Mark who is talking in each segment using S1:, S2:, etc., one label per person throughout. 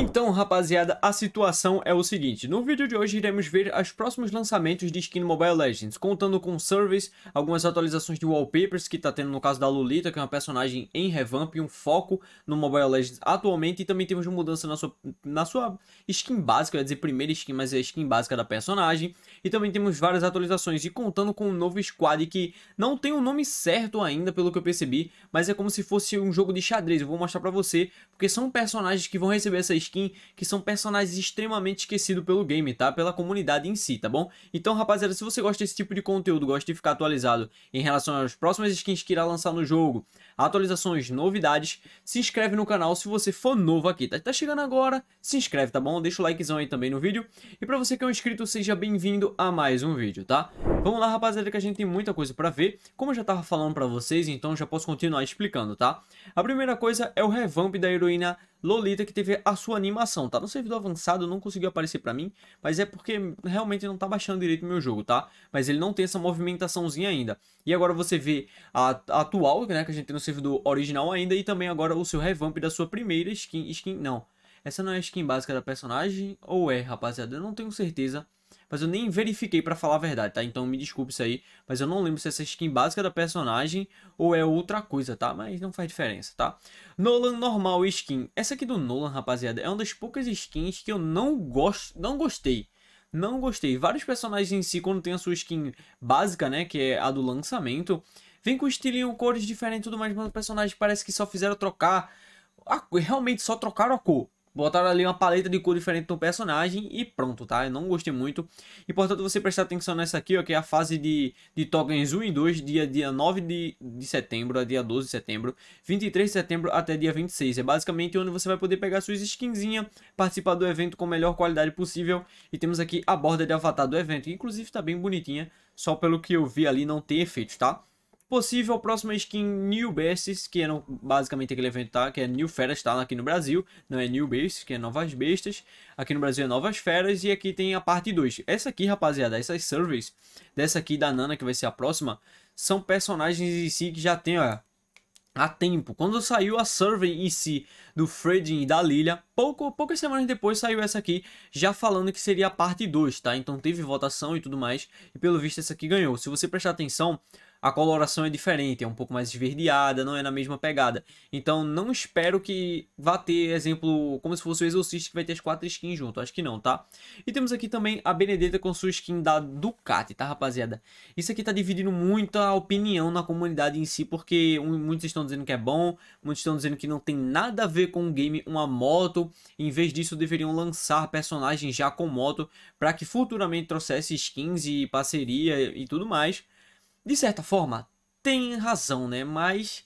S1: Então, rapaziada, a situação é o seguinte. No vídeo de hoje, iremos ver os próximos lançamentos de skin no Mobile Legends, contando com service, algumas atualizações de wallpapers que tá tendo no caso da Lolita, que é uma personagem em revamp e um foco no Mobile Legends atualmente, e também temos uma mudança na sua, na sua skin básica, eu ia dizer primeira skin, mas é a skin básica da personagem, e também temos várias atualizações, e contando com um novo squad que não tem o um nome certo ainda, pelo que eu percebi, mas é como se fosse um jogo de xadrez, eu vou mostrar pra você, porque são personagens que vão receber essa skin skin, que são personagens extremamente esquecidos pelo game, tá? Pela comunidade em si, tá bom? Então, rapaziada, se você gosta desse tipo de conteúdo, gosta de ficar atualizado em relação às próximas skins que irá lançar no jogo, atualizações, novidades, se inscreve no canal se você for novo aqui, tá? Tá chegando agora, se inscreve, tá bom? Deixa o likezão aí também no vídeo. E pra você que é um inscrito, seja bem-vindo a mais um vídeo, tá? Vamos lá, rapaziada, que a gente tem muita coisa para ver. Como eu já tava falando para vocês, então já posso continuar explicando, tá? A primeira coisa é o revamp da heroína Lolita que teve a sua animação, tá? No servidor avançado não conseguiu aparecer pra mim, mas é porque realmente não tá baixando direito o meu jogo, tá? Mas ele não tem essa movimentaçãozinha ainda. E agora você vê a, a, atual, né, que a gente tem no servidor original ainda, e também agora o seu revamp da sua primeira skin, skin, não. Essa não é a skin básica da personagem, ou é, rapaziada? Eu não tenho certeza mas eu nem verifiquei para falar a verdade, tá? Então me desculpe isso aí, mas eu não lembro se essa skin básica da personagem ou é outra coisa, tá? Mas não faz diferença, tá? Nolan normal skin. Essa aqui do Nolan, rapaziada, é uma das poucas skins que eu não gosto, não gostei não gostei. Vários personagens em si, quando tem a sua skin básica, né, que é a do lançamento, vem com estilinho, cores diferentes e tudo mais, mas o personagem parece que só fizeram trocar, a, realmente só trocaram a cor. Botaram ali uma paleta de cor diferente no personagem e pronto, tá? Eu não gostei muito. E portanto você prestar atenção nessa aqui, ó, que é a fase de, de tokens 1 e 2, dia, dia 9 de, de setembro a dia 12 de setembro, 23 de setembro até dia 26. É basicamente onde você vai poder pegar suas skinzinhas, participar do evento com a melhor qualidade possível. E temos aqui a borda de avatar do evento, que inclusive tá bem bonitinha, só pelo que eu vi ali não tem efeito, tá? Possível próxima skin New Beasts, que é no, basicamente aquele evento tá, que é New Feras, tá? Aqui no Brasil, não é New Beasts, que é Novas Bestas. Aqui no Brasil é Novas Feras e aqui tem a parte 2. Essa aqui, rapaziada, essas surveys dessa aqui da Nana, que vai ser a próxima, são personagens em si que já tem, ó, há tempo. Quando saiu a survey em si do Fredin e da Lilia, pouco, poucas semanas depois saiu essa aqui, já falando que seria a parte 2, tá? Então teve votação e tudo mais, e pelo visto essa aqui ganhou. Se você prestar atenção, a coloração é diferente, é um pouco mais esverdeada, não é na mesma pegada. Então não espero que vá ter, exemplo, como se fosse o Exorcist que vai ter as quatro skins junto, acho que não, tá? E temos aqui também a Benedetta com sua skin da Ducati, tá rapaziada? Isso aqui tá dividindo muita opinião na comunidade em si, porque muitos estão dizendo que é bom, muitos estão dizendo que não tem nada a ver com o game uma moto, em vez disso deveriam lançar personagens já com moto, para que futuramente trouxesse skins e parceria e tudo mais de certa forma, tem razão, né? Mas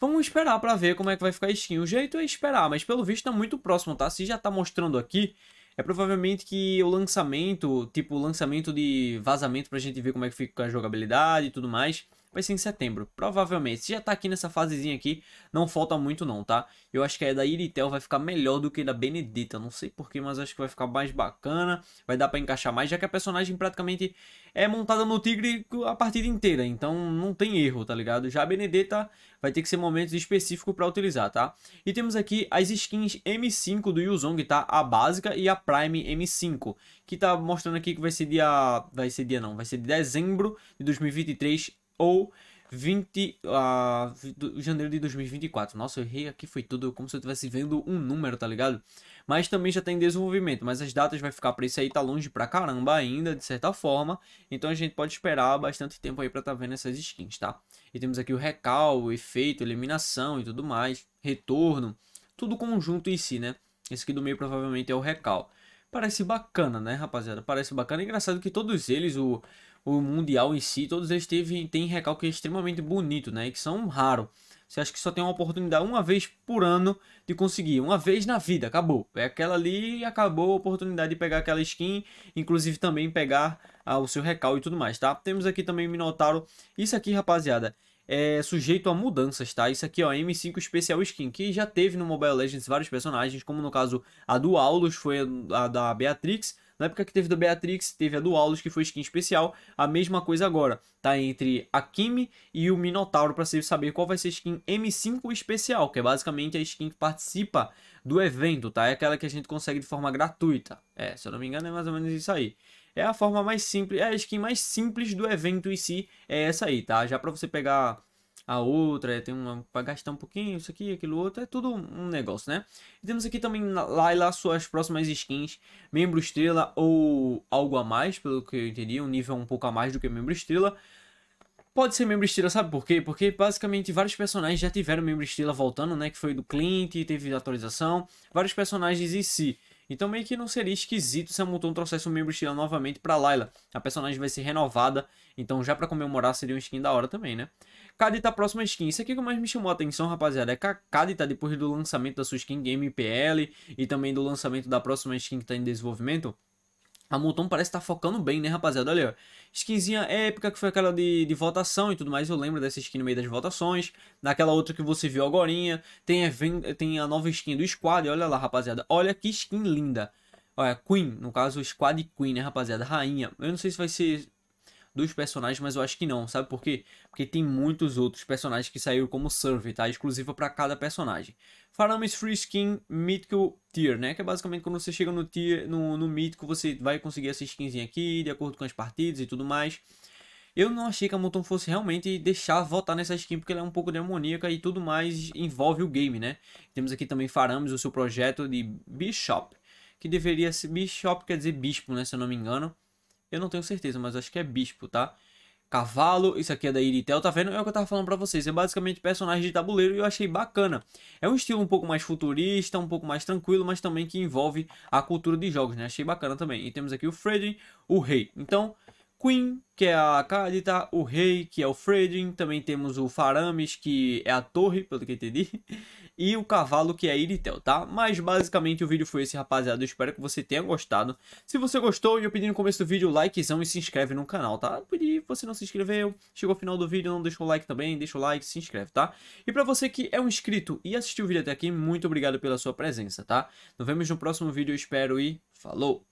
S1: vamos esperar para ver como é que vai ficar a skin. O jeito é esperar, mas pelo visto tá muito próximo, tá? Se já tá mostrando aqui, é provavelmente que o lançamento, tipo, o lançamento de vazamento pra gente ver como é que fica a jogabilidade e tudo mais vai ser em setembro, provavelmente. Se já tá aqui nessa fasezinha aqui, não falta muito não, tá? Eu acho que a da Iritel vai ficar melhor do que a da Benedita, não sei porquê, mas acho que vai ficar mais bacana, vai dar pra encaixar mais, já que a personagem praticamente é montada no Tigre a partida inteira, então não tem erro, tá ligado? Já a Benedetta vai ter que ser momentos específicos pra utilizar, tá? E temos aqui as skins M5 do Yuzong, tá? A básica e a Prime M5, que tá mostrando aqui que vai ser dia... vai ser dia não, vai ser de dezembro de 2023 ou 20 uh, de janeiro de 2024. Nossa, eu errei aqui, foi tudo como se eu estivesse vendo um número, tá ligado? Mas também já tem desenvolvimento, mas as datas vai ficar para isso aí, tá longe pra caramba ainda, de certa forma. Então a gente pode esperar bastante tempo aí pra tá vendo essas skins, tá? E temos aqui o recal, o efeito, eliminação e tudo mais, retorno, tudo conjunto em si, né? Esse aqui do meio provavelmente é o recal. Parece bacana, né, rapaziada? Parece bacana. Engraçado que todos eles, o, o Mundial em si, todos eles teve, têm recalque extremamente bonito, né? E que são raros Você acha que só tem uma oportunidade uma vez por ano de conseguir. Uma vez na vida, acabou. É aquela ali acabou a oportunidade de pegar aquela skin. Inclusive também pegar ah, o seu recal e tudo mais, tá? Temos aqui também o Minotauro. Isso aqui, rapaziada, é sujeito a mudanças, tá? Isso aqui, ó, M5 Special Skin, que já teve no Mobile Legends vários personagens, como no caso a do Aulus, foi a da Beatrix, na época que teve do Beatrix, teve a do Aulus, que foi skin especial. A mesma coisa agora. Tá entre a Kimi e o Minotauro para você saber qual vai ser a skin M5 especial, que é basicamente a skin que participa do evento, tá? É aquela que a gente consegue de forma gratuita. É, se eu não me engano, é mais ou menos isso aí. É a forma mais simples, é a skin mais simples do evento em si, é essa aí, tá? Já para você pegar a outra, é, tem uma para gastar um pouquinho, isso aqui, aquilo outro, é tudo um negócio, né? E temos aqui também Layla, suas próximas skins, membro estrela ou algo a mais, pelo que eu entendi, um nível um pouco a mais do que membro estrela. Pode ser membro estrela, sabe por quê? Porque basicamente vários personagens já tiveram membro estrela voltando, né? Que foi do Clint, teve atualização, vários personagens em si. Então meio que não seria esquisito se a Muton trouxesse membro Membristila novamente pra Layla. A personagem vai ser renovada, então já pra comemorar seria uma skin da hora também, né? Kadita, tá próxima skin. Isso aqui é que mais me chamou a atenção, rapaziada, é que a Kadita, tá depois do lançamento da sua skin Game PL e também do lançamento da próxima skin que tá em desenvolvimento, a Hamilton parece estar tá focando bem, né, rapaziada? Olha, ó. skinzinha épica, que foi aquela de, de votação e tudo mais. Eu lembro dessa skin no meio das votações. Daquela outra que você viu agorinha. Tem, tem a nova skin do Squad. Olha lá, rapaziada. Olha que skin linda. Olha, Queen. No caso, Squad Queen, né, rapaziada? Rainha. Eu não sei se vai ser dos personagens, mas eu acho que não, sabe por quê? Porque tem muitos outros personagens que saíram como survey, tá? Exclusiva para cada personagem. Faramis Free Skin Mythical Tier, né? Que é basicamente quando você chega no tier, no, no mítico, você vai conseguir essa skinzinha aqui, de acordo com as partidas e tudo mais. Eu não achei que a Muton fosse realmente deixar votar nessa skin, porque ela é um pouco demoníaca e tudo mais envolve o game, né? Temos aqui também Faramis, o seu projeto de Bishop, que deveria ser... Bishop quer dizer bispo, né? Se eu não me engano. Eu não tenho certeza, mas acho que é bispo, tá? Cavalo, isso aqui é da Iritel, tá vendo? É o que eu tava falando pra vocês, é basicamente personagem de tabuleiro e eu achei bacana. É um estilo um pouco mais futurista, um pouco mais tranquilo, mas também que envolve a cultura de jogos, né? Achei bacana também. E temos aqui o Freddy, o rei. Então, Queen, que é a Cadita, o Rei, que é o Fredin, também temos o Faramis, que é a Torre, pelo que entendi, e o Cavalo, que é a Iritel, tá? Mas basicamente o vídeo foi esse, rapaziada, eu espero que você tenha gostado. Se você gostou, eu pedi no começo do vídeo o likezão e se inscreve no canal, tá? Eu pedi, você não se inscreveu, chegou ao final do vídeo, não deixou o like também, deixa o like, se inscreve, tá? E pra você que é um inscrito e assistiu o vídeo até aqui, muito obrigado pela sua presença, tá? Nos vemos no próximo vídeo, eu espero e falou!